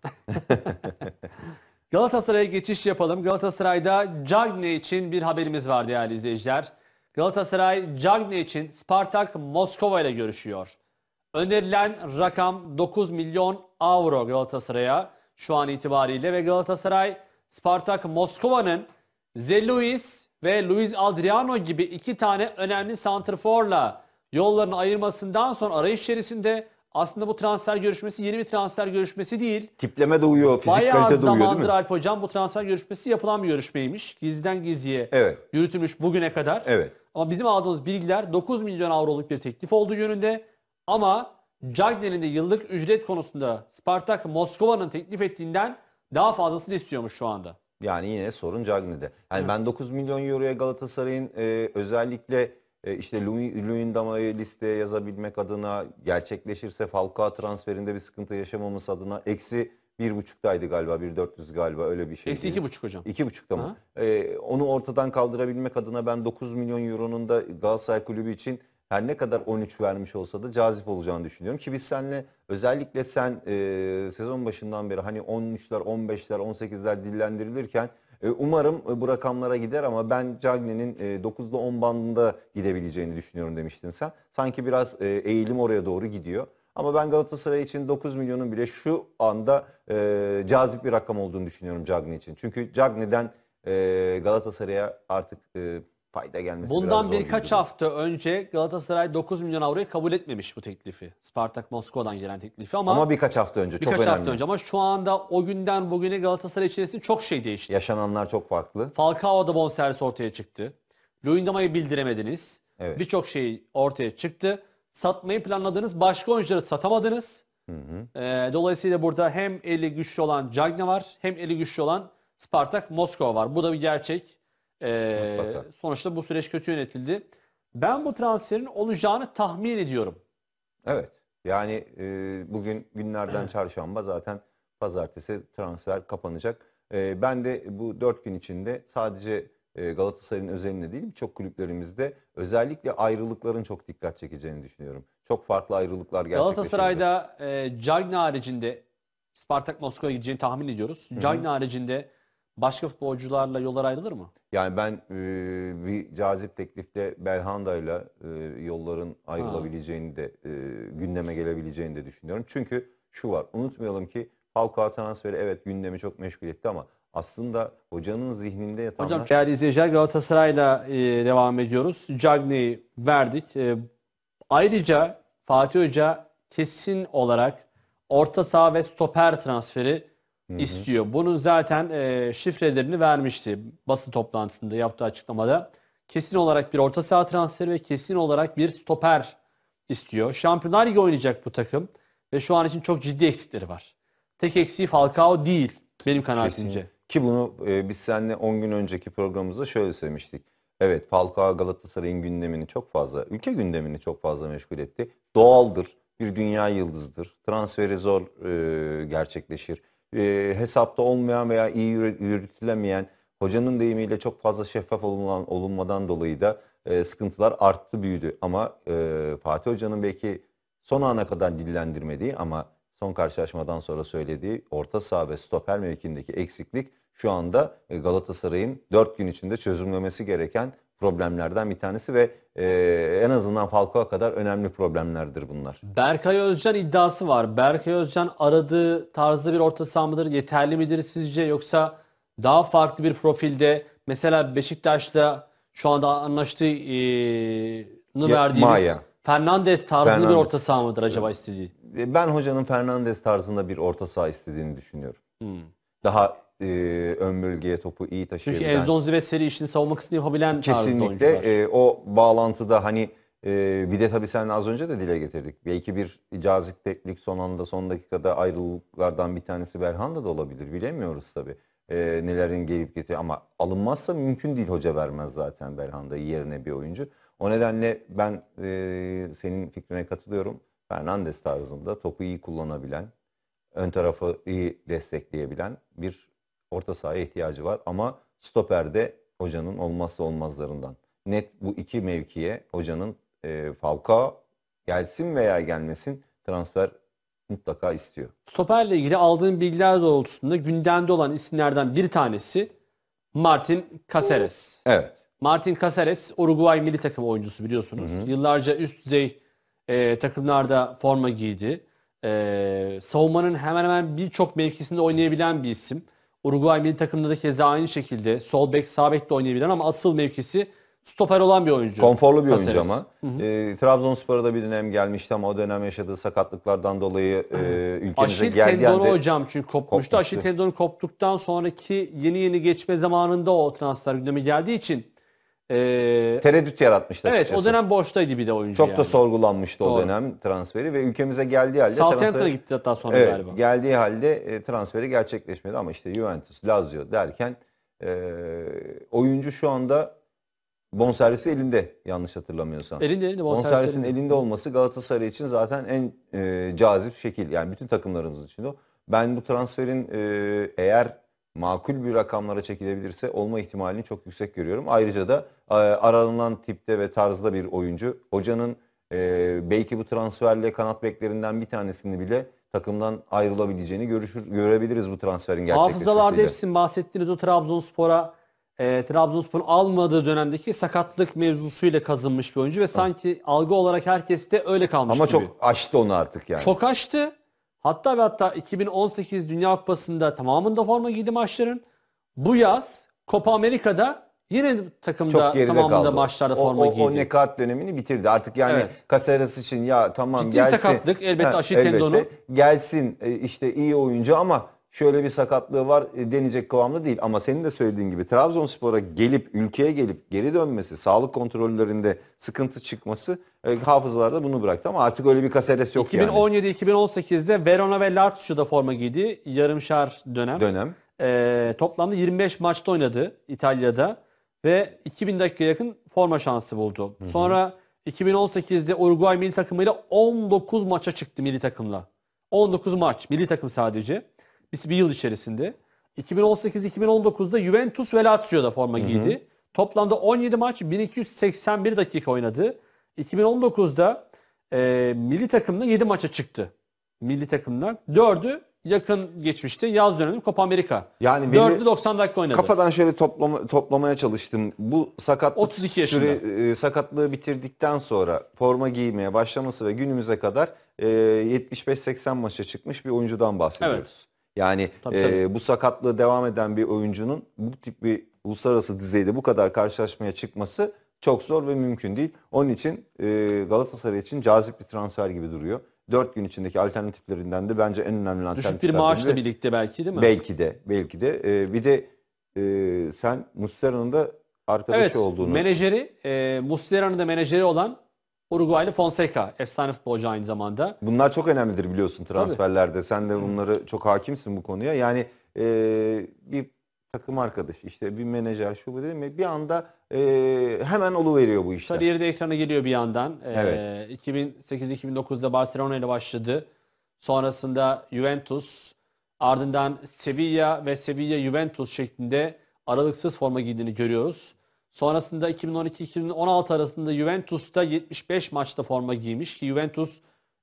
Galatasaray'a geçiş yapalım. Galatasaray'da Cagne için bir haberimiz var değerli izleyiciler. Galatasaray Cagne için Spartak Moskova ile görüşüyor. Önerilen rakam 9 milyon avro Galatasaray'a şu an itibariyle ve Galatasaray Spartak Moskova'nın Zeluis ve Luis Adriano gibi iki tane önemli santrforla yollarını ayırmasından sonra arayış içerisinde aslında bu transfer görüşmesi yeni bir transfer görüşmesi değil. Tipleme de uyuyor, fizik Bayağı kalite de uyuyor değil zamandır mi? Alp Hocam bu transfer görüşmesi yapılan bir görüşmeymiş. Gizliden gizliye Evet. yürütülmüş bugüne kadar. Evet. Ama bizim aldığımız bilgiler 9 milyon avroluk bir teklif olduğu yönünde. Ama Cagney'in de yıllık ücret konusunda Spartak Moskova'nın teklif ettiğinden daha fazlasını istiyormuş şu anda. Yani yine sorun Cagney'de. Yani ben 9 milyon euroya Galatasaray'ın e, özellikle e, işte Luyendama'yı listeye yazabilmek adına gerçekleşirse Falcao transferinde bir sıkıntı yaşamamız adına eksi bir buçuktaydı galiba, bir dört yüz galiba öyle bir şey. Eksi iki buçuk hocam. İki buçukta mı? Ee, onu ortadan kaldırabilmek adına ben 9 milyon euronun da Galatasaray Kulübü için her ne kadar 13 vermiş olsa da cazip olacağını düşünüyorum. Ki biz seninle özellikle sen e, sezon başından beri hani 13'ler, 15'ler, 18'ler dillendirilirken e, umarım e, bu rakamlara gider ama ben Cagney'in 9'da e, 10 bandında gidebileceğini düşünüyorum demiştin sen. Sanki biraz eğilim oraya doğru gidiyor. Ama ben Galatasaray için 9 milyonun bile şu anda e, cazip bir rakam olduğunu düşünüyorum Cagney için. Çünkü Cagney'den e, Galatasaray'a artık e, fayda gelmesi Bundan birkaç hafta önce Galatasaray 9 milyon avroyu kabul etmemiş bu teklifi. Spartak Moskova'dan gelen teklifi ama Ama birkaç hafta önce çok birkaç hafta önce ama şu anda o günden bugüne Galatasaray içerisinde çok şey değişti. Yaşananlar çok farklı. Falcao da bonservis ortaya çıktı. Luyendama'yı bildiremediniz. Evet. Birçok şey ortaya çıktı. Satmayı planladınız, başka oyuncuları satamadınız. Hı hı. Ee, dolayısıyla burada hem eli güçlü olan Cagne var hem eli güçlü olan Spartak Moskova var. Bu da bir gerçek. Ee, sonuçta bu süreç kötü yönetildi. Ben bu transferin olacağını tahmin ediyorum. Evet. Yani e, bugün günlerden çarşamba zaten pazartesi transfer kapanacak. E, ben de bu dört gün içinde sadece e, Galatasaray'ın özelinde değil birçok kulüplerimizde özellikle ayrılıkların çok dikkat çekeceğini düşünüyorum. Çok farklı ayrılıklar gerçekleşecek. Galatasaray'da e, Cagney haricinde Spartak Moskova'ya gideceğini tahmin ediyoruz. Cagney haricinde başka futbolcularla yollar ayrılır mı? Yani ben e, bir cazip teklifte Belhanda'yla e, yolların ayrılabileceğini de e, gündeme gelebileceğini de düşünüyorum. Çünkü şu var unutmayalım ki Falcao transferi evet gündemi çok meşgul etti ama aslında hocanın zihninde yatanlar... Hocam değerli izleyiciler Galatasaray'la e, devam ediyoruz. Cagney'i verdik. E, ayrıca Fatih Hoca kesin olarak orta saha ve stoper transferi Hı hı. istiyor. Bunun zaten e, şifrelerini vermişti basın toplantısında yaptığı açıklamada. Kesin olarak bir orta saha transferi ve kesin olarak bir stoper istiyor. Şampiyonlar Ligi oynayacak bu takım ve şu an için çok ciddi eksikleri var. Tek eksiği Falcao değil benim kanaatimce. Kesin. Ki bunu e, biz seninle 10 gün önceki programımızda şöyle söylemiştik. Evet Falcao Galatasaray'ın gündemini çok fazla, ülke gündemini çok fazla meşgul etti. Doğaldır, bir dünya yıldızdır. Transferi zor e, gerçekleşir e, hesapta olmayan veya iyi yürütülemeyen hocanın deyimiyle çok fazla şeffaf olunan, olunmadan dolayı da e, sıkıntılar arttı büyüdü. Ama e, Fatih Hoca'nın belki son ana kadar dillendirmediği ama son karşılaşmadan sonra söylediği orta saha ve stoper mevkindeki eksiklik şu anda e, Galatasaray'ın 4 gün içinde çözümlemesi gereken problemlerden bir tanesi ve e, en azından Falcao kadar önemli problemlerdir bunlar. Berkay Özcan iddiası var. Berkay Özcan aradığı tarzda bir orta saha mıdır? Yeterli midir sizce? Yoksa daha farklı bir profilde mesela Beşiktaş'ta şu anda anlaştığı e, verdiğimiz Maya. Fernandes tarzında Fernandes. bir orta saha mıdır acaba istediği? E, ben hocanın Fernandez tarzında bir orta saha istediğini düşünüyorum. Hmm. Daha e, ön bölgeye topu iyi taşıyabilen. Çünkü Enzonzi ve seri işini savunma kısmını yapabilen Kesinlikle e, o bağlantıda hani e, bir de tabii sen az önce de dile getirdik. Belki bir cazip teknik son anda son dakikada ayrılıklardan bir tanesi Belhanda da olabilir. Bilemiyoruz tabii. E, nelerin gelip getir ama alınmazsa mümkün değil hoca vermez zaten Belhanda'yı yerine bir oyuncu. O nedenle ben e, senin fikrine katılıyorum. Fernandes tarzında topu iyi kullanabilen, ön tarafı iyi destekleyebilen bir orta sahaya ihtiyacı var ama stoperde hocanın olmazsa olmazlarından. Net bu iki mevkiye hocanın e, Falcao gelsin veya gelmesin transfer mutlaka istiyor. Stoperle ilgili aldığım bilgiler doğrultusunda gündemde olan isimlerden bir tanesi Martin Caceres. Evet. Martin Caceres Uruguay milli takım oyuncusu biliyorsunuz. Hı hı. Yıllarca üst düzey e, takımlarda forma giydi. E, savunmanın hemen hemen birçok mevkisinde oynayabilen bir isim. Uruguay milli takımında da keza aynı şekilde sol bek sağ bek de oynayabilen ama asıl mevkisi stoper olan bir oyuncu. Konforlu bir oyuncu ama. E, Trabzonspor'a da bir dönem gelmişti ama o dönem yaşadığı sakatlıklardan dolayı e, ülkemize Aşil geldiği tendonu anda... hocam çünkü kopmuştu. kopmuştu. Aşil tendonu koptuktan sonraki yeni yeni geçme zamanında o transfer gündemi geldiği için ee, Tereddüt yaratmıştı evet o dönem boştaydı bir de oyuncu Çok yani. da sorgulanmıştı Doğru. o dönem transferi ve ülkemize geldiği halde Southampton'a gitti hatta sonra evet, galiba. geldiği halde e, transferi gerçekleşmedi ama işte Juventus, Lazio derken e, oyuncu şu anda bonservisi elinde yanlış hatırlamıyorsam. Elinde elinde bonservis bonservisin elinde. elinde olması Galatasaray için zaten en e, cazip şekil yani bütün takımlarımız için o. Ben bu transferin e, eğer makul bir rakamlara çekilebilirse olma ihtimalini çok yüksek görüyorum. Ayrıca da e, aranılan tipte ve tarzda bir oyuncu. Hocanın e, belki bu transferle kanat beklerinden bir tanesini bile takımdan ayrılabileceğini görüşür, görebiliriz bu transferin gerçekleşmesiyle. Hafızalarda hepsini bahsettiğiniz o Trabzonspor'a e, Trabzonspor'un almadığı dönemdeki sakatlık mevzusuyla kazınmış bir oyuncu ve sanki Hı. algı olarak herkes de öyle kalmış Ama gibi. çok aştı onu artık yani. Çok aştı. Hatta ve hatta 2018 Dünya Kupası'nda tamamında forma giydi maçların. Bu yaz Copa Amerika'da yine takımda tamamında kaldı. maçlarda o, forma o, o, giydi. O nekat dönemini bitirdi. Artık yani evet. Caceres için ya tamam Ciddi gelsin. sakatlık elbette ha, aşı elbette. Gelsin e, işte iyi oyuncu ama şöyle bir sakatlığı var e, denecek kıvamda değil. Ama senin de söylediğin gibi Trabzonspor'a gelip ülkeye gelip geri dönmesi, sağlık kontrollerinde sıkıntı çıkması e, hafızalarda bunu bıraktı ama artık öyle bir kaseres yok 2017 yani. 2017-2018'de Verona ve Lazio'da forma giydi. Yarımşar dönem. Dönem. E, toplamda 25 maçta oynadı İtalya'da ve 2000 dakika yakın forma şansı buldu. Hı hı. Sonra 2018'de Uruguay milli takımıyla 19 maça çıktı milli takımla. 19 maç milli takım sadece. Biz bir yıl içerisinde. 2018-2019'da Juventus ve Lazio'da forma Hı-hı. giydi. Toplamda 17 maç 1281 dakika oynadı. 2019'da e, milli takımla 7 maça çıktı. Milli takımdan. 4'ü yakın geçmişte yaz dönemi Copa Amerika. Yani 4'ü 90 dakika oynadı. Kafadan şöyle toplama, toplamaya çalıştım. Bu sakat 32 süre, e, sakatlığı bitirdikten sonra forma giymeye başlaması ve günümüze kadar e, 75-80 maça çıkmış bir oyuncudan bahsediyoruz. Evet. Yani tabii, e, bu sakatlığı devam eden bir oyuncunun bu tip bir uluslararası dizeyde bu kadar karşılaşmaya çıkması çok zor ve mümkün değil. Onun için e, Galatasaray için cazip bir transfer gibi duruyor. 4 gün içindeki alternatiflerinden de bence en önemli alternatifler. Düşük bir maaşla birlikte belki değil mi? Belki de. Belki de. Ee, bir de e, sen Muslera'nın da arkadaşı evet, olduğunu. menajeri, e, Muslera'nın da menajeri olan Uruguaylı Fonseca, efsane futbolcu aynı zamanda. Bunlar çok önemlidir biliyorsun transferlerde. Tabii. Sen de bunları çok hakimsin bu konuya. Yani e, bir takım arkadaşı işte bir menajer şu bu değil mi? Bir anda e, hemen olu veriyor bu işler. Kariyeri de ekrana geliyor bir yandan. E, evet. E, 2008-2009'da Barcelona ile başladı. Sonrasında Juventus, ardından Sevilla ve Sevilla Juventus şeklinde aralıksız forma giydiğini görüyoruz. Sonrasında 2012-2016 arasında Juventus'ta 75 maçta forma giymiş ki Juventus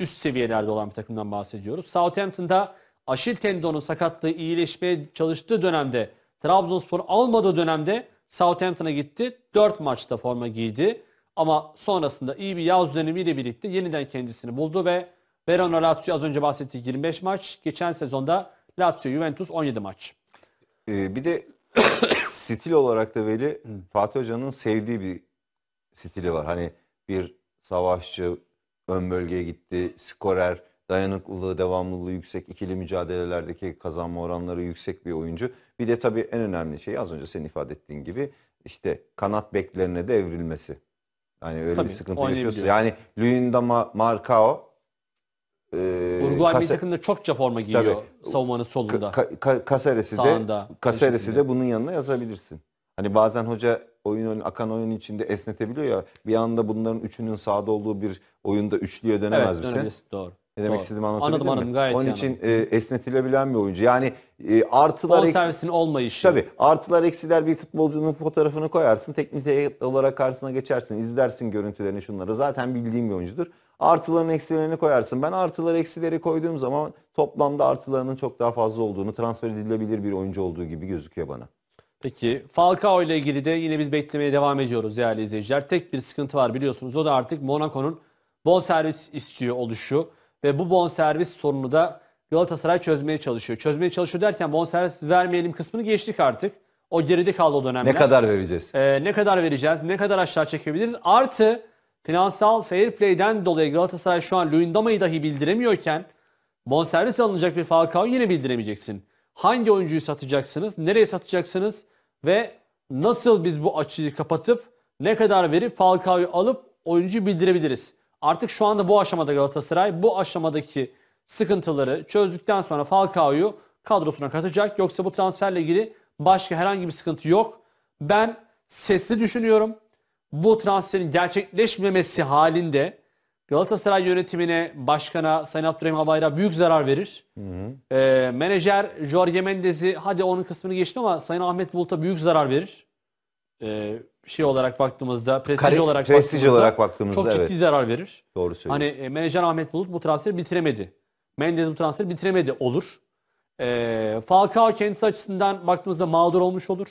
üst seviyelerde olan bir takımdan bahsediyoruz. Southampton'da Aşil tendonun sakatlığı iyileşmeye çalıştığı dönemde Trabzonspor almadığı dönemde Southampton'a gitti. 4 maçta forma giydi. Ama sonrasında iyi bir yaz dönemiyle birlikte yeniden kendisini buldu ve Verona Lazio az önce bahsettiği 25 maç. Geçen sezonda Lazio Juventus 17 maç. Ee, bir de stil olarak da Veli Hı. Fatih Hoca'nın sevdiği bir stili var. Hani bir savaşçı ön bölgeye gitti, skorer, dayanıklılığı, devamlılığı yüksek, ikili mücadelelerdeki kazanma oranları yüksek bir oyuncu. Bir de tabii en önemli şey az önce senin ifade ettiğin gibi işte kanat beklerine de evrilmesi. Yani öyle Tabii, bir sıkıntı yaşıyorsun. Yani Luyendama Marcao e, Uruguay Kase... takımda çokça forma giyiyor Tabii. savunmanın solunda. Ka- ka- Kaseres'i de Kaseres'i de bunun yanına yazabilirsin. Hani bazen hoca oyun akan oyun içinde esnetebiliyor ya. Bir anda bunların üçünün sağda olduğu bir oyunda üçlüye dönemez evet, misin? Evet, doğru. Ne demek Doğru. istediğimi anlatabildim anladım, Anladım gayet Onun için e, esnetilebilen bir oyuncu. Yani e, artılar... Bol servisin olmayışı. Tabii artılar eksiler bir futbolcunun fotoğrafını koyarsın. Teknik olarak karşısına geçersin. izlersin görüntülerini şunları. Zaten bildiğim bir oyuncudur. Artıların eksilerini koyarsın. Ben artılar eksileri koyduğum zaman toplamda artılarının çok daha fazla olduğunu, transfer edilebilir bir oyuncu olduğu gibi gözüküyor bana. Peki Falcao ile ilgili de yine biz beklemeye devam ediyoruz değerli izleyiciler. Tek bir sıkıntı var biliyorsunuz. O da artık Monaco'nun bon servis istiyor oluşu ve bu bon servis sorunu da Galatasaray çözmeye çalışıyor. Çözmeye çalışıyor derken bon servis vermeyelim kısmını geçtik artık. O geride kaldı o dönemde. Ne kadar vereceğiz? Ee, ne kadar vereceğiz? Ne kadar aşağı çekebiliriz? Artı Finansal fair play'den dolayı Galatasaray şu an Luyendama'yı dahi bildiremiyorken bonservis alınacak bir Falcao'yu yine bildiremeyeceksin. Hangi oyuncuyu satacaksınız? Nereye satacaksınız? Ve nasıl biz bu açıyı kapatıp ne kadar verip Falcao'yu alıp oyuncu bildirebiliriz? Artık şu anda bu aşamada Galatasaray bu aşamadaki sıkıntıları çözdükten sonra Falcao'yu kadrosuna katacak. Yoksa bu transferle ilgili başka herhangi bir sıkıntı yok. Ben sesli düşünüyorum bu transferin gerçekleşmemesi halinde Galatasaray yönetimine, başkana Sayın Abdurrahim Abayra büyük zarar verir. E, menajer Jorge Mendez'i hadi onun kısmını geçti ama Sayın Ahmet Bulut'a büyük zarar verir. E, şey olarak baktığımızda, prestij Kare, olarak, prestij baktığımızda, olarak baktığımızda çok evet. ciddi zarar verir. Doğru söylüyorsun. Hani e, menajer Ahmet Bulut bu transferi bitiremedi. Mendes bu transferi bitiremedi olur. E, Falcao kendisi açısından baktığımızda mağdur olmuş olur.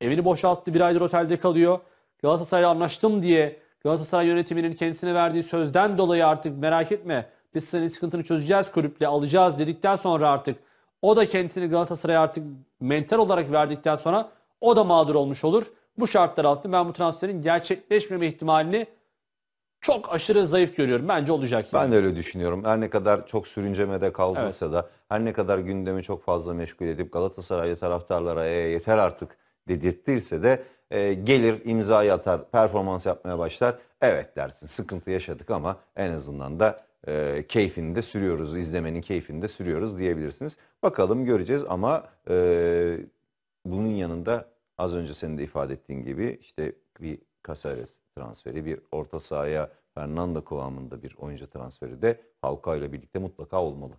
Evini boşalttı, bir aydır otelde kalıyor. Galatasaray'la anlaştım diye Galatasaray yönetiminin kendisine verdiği sözden dolayı artık merak etme biz senin sıkıntını çözeceğiz kulüple alacağız dedikten sonra artık o da kendisini Galatasaray'a artık mental olarak verdikten sonra o da mağdur olmuş olur. Bu şartlar altında ben bu transferin gerçekleşmeme ihtimalini çok aşırı zayıf görüyorum. Bence olacak. Ben de öyle düşünüyorum. Her ne kadar çok sürüncemede kaldıysa evet. da her ne kadar gündemi çok fazla meşgul edip Galatasaraylı taraftarlara e, yeter artık dedirttirse de e, gelir imza atar, performans yapmaya başlar. Evet dersin sıkıntı yaşadık ama en azından da e, keyfini de sürüyoruz, izlemenin keyfini de sürüyoruz diyebilirsiniz. Bakalım göreceğiz ama e, bunun yanında az önce senin de ifade ettiğin gibi işte bir Casares transferi, bir orta sahaya Fernando kıvamında bir oyuncu transferi de halka ile birlikte mutlaka olmalı.